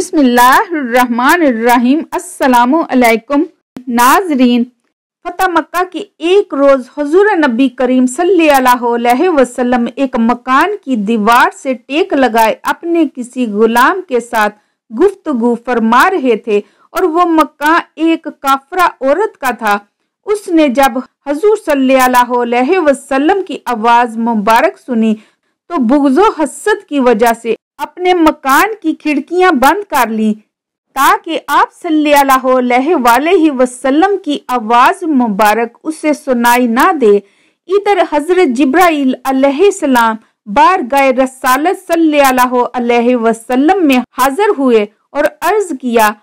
बिस्मिल्लाहिर्रहमानिर्रहीम अस्सलामुअलैकुम नाजरीन फतह मक्का के एक रोज़ हजूर नबी करीम सल्लल्लाहु अलैहि वसल्लम एक मकान की दीवार से टेक लगाए अपने किसी गुलाम के साथ गुफ्तगु फरमा रहे थे और वो मक्का एक काफरा औरत का था उसने जब हजूर सल्लल्लाहु अलैहि वसल्लम की आवाज़ मुबारक सुनी तो बुगजो हसद की वजह से अपने मकान की खिड़कियां बंद कर ली ताकि आप सल्लल्लाहु अलैहि वसल्लम की आवाज़ मुबारक उसे सुनाई ना दे इधर हज़रत जब्राइल सलाम बार गए रसालत सल्लल्लाहु अलैहि वसल्लम में हाजिर हुए और अर्ज़ किया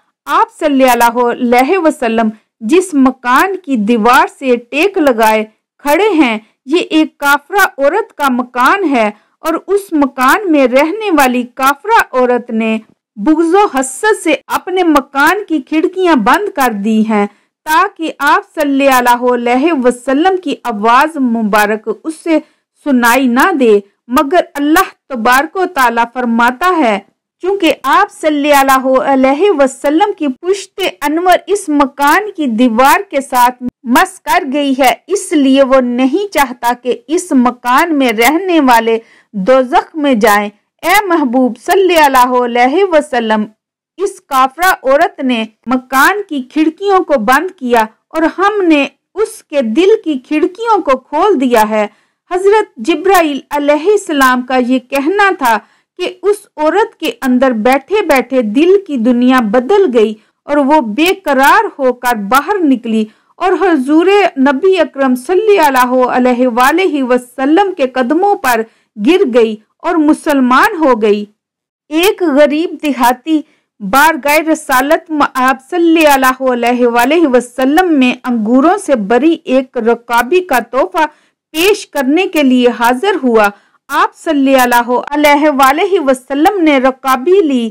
आप सल्लल्लाहु अलैहि वसल्लम जिस मकान की दीवार से टेक लगाए खड़े हैं ये एक काफरा औरत का मकान है और उस मकान में रहने वाली काफरा औरत ने बुगजो हसत से अपने मकान की खिड़कियां बंद कर दी हैं ताकि आप अलैहि वसल्लम की आवाज़ मुबारक उससे सुनाई ना दे मगर अल्लाह तबारक ताला फरमाता है चूंकि आप सल्लल्लाहु अलैहि वसल्लम की पुश्त अनवर इस मकान की दीवार के साथ मस कर गई है इसलिए वो नहीं चाहता कि इस मकान में रहने वाले दोजख में जाएं। ए महबूब सल्लल्लाहु वसल्लम इस काफरा औरत ने मकान की खिड़कियों को बंद किया और हमने उसके दिल की खिड़कियों को खोल दिया है हजरत जिब्राइल का ये कहना था कि उस औरत के अंदर बैठे बैठे दिल की दुनिया बदल गई और वो बेकरार होकर बाहर निकली और हजूर नबी अक्रम वसल्लम के कदमों पर गिर गई और मुसलमान हो गई एक गरीब बार गए रसालत आप वसल्लम में अंगूरों से बरी एक रकाबी का तोहफा पेश करने के लिए हाजिर हुआ आप सल्लल्लाहु वसल्लम ने रकाबी ली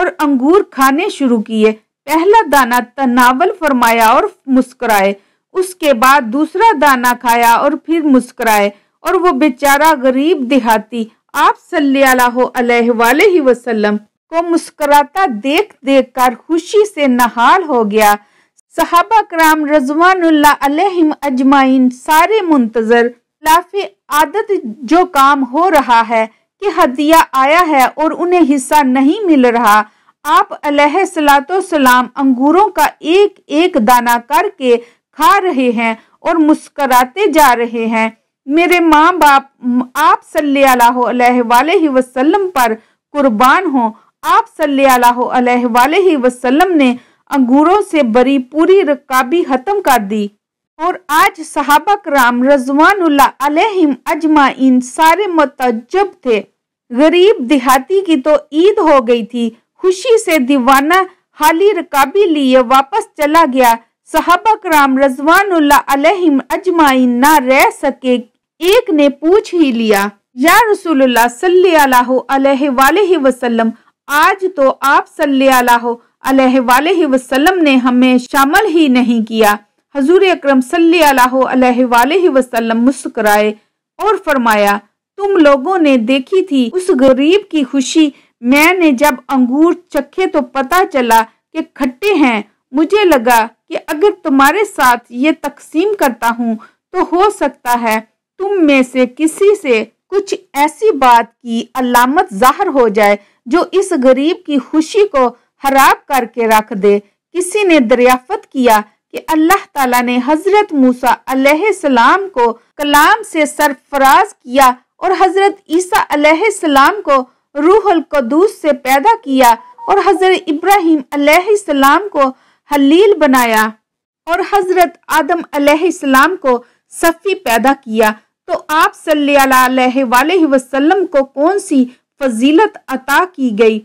और अंगूर खाने शुरू किए पहला दाना तनावल फरमाया और मुस्कुराए उसके बाद दूसरा दाना खाया और फिर मुस्कुराए और वो बेचारा गरीब देहाती आप सल्लल्लाहु अलैहि वसल्लम को मुस्कराता देख देख कर खुशी से नहाल हो गया सहाबा कराम रजवानुल्ला अलैहिम अजमाइन सारे मुंतजर लाफे आदत जो काम हो रहा है कि हदिया आया है और उन्हें हिस्सा नहीं मिल रहा आप सलाम अंगूरों का एक एक दाना करके खा रहे हैं और मुस्कराते जा रहे हैं मेरे माँ बाप आप सल्लल्लाहु वसल्लम पर कुर्बान हो आप सल्लल्लाहु अलैहि वसल्लम ने अंगूरों से बरी पूरी रकाबी खत्म कर दी और आज सहाबा कराम रजवानुल्ला अलैहिम अजमाइन सारे मतजब थे गरीब देहाती की तो ईद हो गई थी खुशी से दीवाना हाली रकाबी लिए वापस चला गया सहाबक कराम रजवान अजमाइन ना रह सके एक ने पूछ ही लिया या रसूल सल्लल्लाहु वसल्लम आज तो आप सल्लल्लाहु अलैहि वसल्लम ने हमें शामिल ही नहीं किया हजूर अक्रम सल्लल्लाहु अलैहि वसल्लम मुस्कुराए और फरमाया तुम लोगों ने देखी थी उस गरीब की खुशी मैंने जब अंगूर चखे तो पता चला कि खट्टे हैं मुझे लगा कि अगर तुम्हारे साथ ये तकसीम करता हूँ तो हो सकता है तुम में से किसी से कुछ ऐसी बात की अलामत जाहिर हो जाए जो इस गरीब की खुशी को हराब करके रख दे किसी ने दरियाफत किया कि अल्लाह ताला ने हजरत मूसा सलाम को कलाम से सरफराज किया और हजरत ईसा सलाम को रूहल कदूस से पैदा किया और हजरत इब्राहिम अलैहिस्सलाम को हलील बनाया और हजरत आदम अलैहिस्सलाम को सफ़ी पैदा किया तो आप सल्लल्लाहु अलैहि वसल्लम को कौन सी फजीलत अता की गई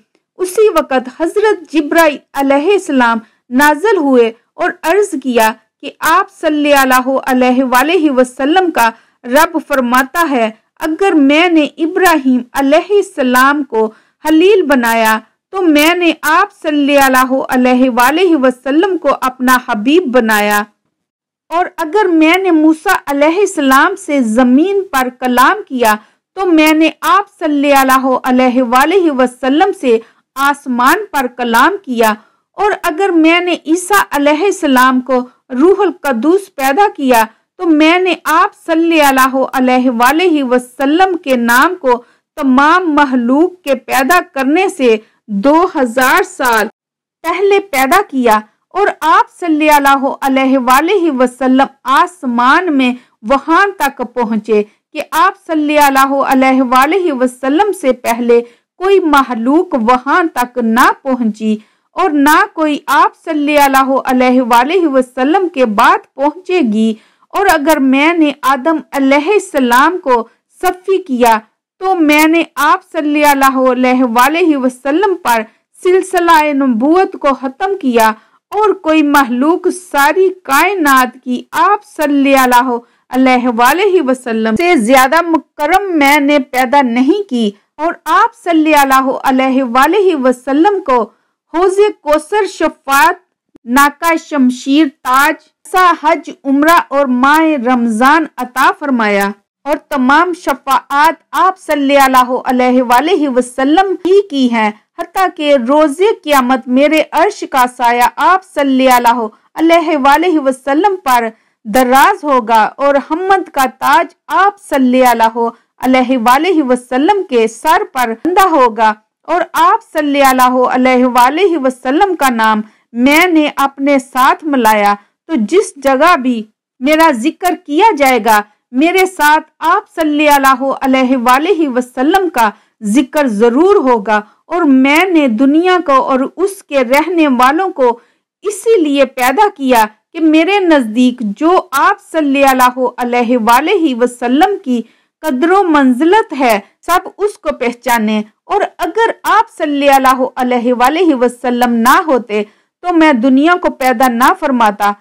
उसी वक़्त हजरत जिब्राई अलैहिस्सलाम नाजल हुए और अर्ज़ किया कि आप सल्लल्लाहु अलैहि वसल्लम का रब फरमाता है अगर मैंने इब्राहिम अलैहिस्सलाम को हलील बनाया तो मैंने आप सल्लल्लाहु अलैहि वसल्लम को अपना हबीब बनाया और अगर मैंने मूसा अलैहिस्सलाम से ज़मीन पर कलाम किया तो मैंने आप सल्लल्लाहु अलैहि वसल्लम से आसमान पर कलाम किया और अगर मैंने ईसा अलैहिस्सलाम को रूहल कदूस पैदा किया तो मैंने आप सल्लल्लाहु अलैहि वसल्लम के नाम को तमाम महलूक के पैदा करने से 2000 साल पहले पैदा किया और आप सल्लल्लाहु अलैहि वसल्लम आसमान में वहां तक पहुंचे कि आप सल्लल्लाहु अलैहि वसल्लम से पहले कोई महलूक वहां तक ना पहुंची और ना कोई आप सल्लल्लाहु अलैहि वसल्लम के बाद पहुंचेगी और अगर मैंने आदम सलाम को सफ़ी किया तो मैंने आप सल्लल्लाहु अलैहि वसल्लम पर सिलसिला नबूत को ख़त्म किया और कोई महलूक सारी कायनात की आप सल्लल्लाहु अलैहि वसल्लम से ज़्यादा मुकरम मैंने पैदा नहीं की और आप सल्लल्लाहु अलैहि वसल्लम को हौज कोसर शफात नाका शमशीर ताज सा हज उम्रा और माह रमज़ान अता फरमाया और तमाम शफात आप सल्लल्लाहु वसल्लम ही की हैं हती के रोज़े क़यामत मेरे अर्श का साया आप सल्लल्लाहु वसल्लम पर दराज होगा और हमद का ताज आप सल्लल्लाहु वसल्लम के सर पर होगा और आप सल्लल्लाहु वसल्लम का नाम मैंने अपने साथ मिलाया तो जिस जगह भी मेरा जिक्र किया जाएगा मेरे साथ आप सल्लल्लाहु अलैहि वसल्लम का जिक्र ज़रूर होगा और मैंने दुनिया को और उसके रहने वालों को इसीलिए पैदा किया कि मेरे नज़दीक जो आप सल्लल्लाहु अलैहि वसल्लम की कदर मंजिलत है सब उसको पहचाने और अगर आप सल्लल्लाहु अलैहि वसल्लम ना होते तो मैं दुनिया को पैदा ना फरमाता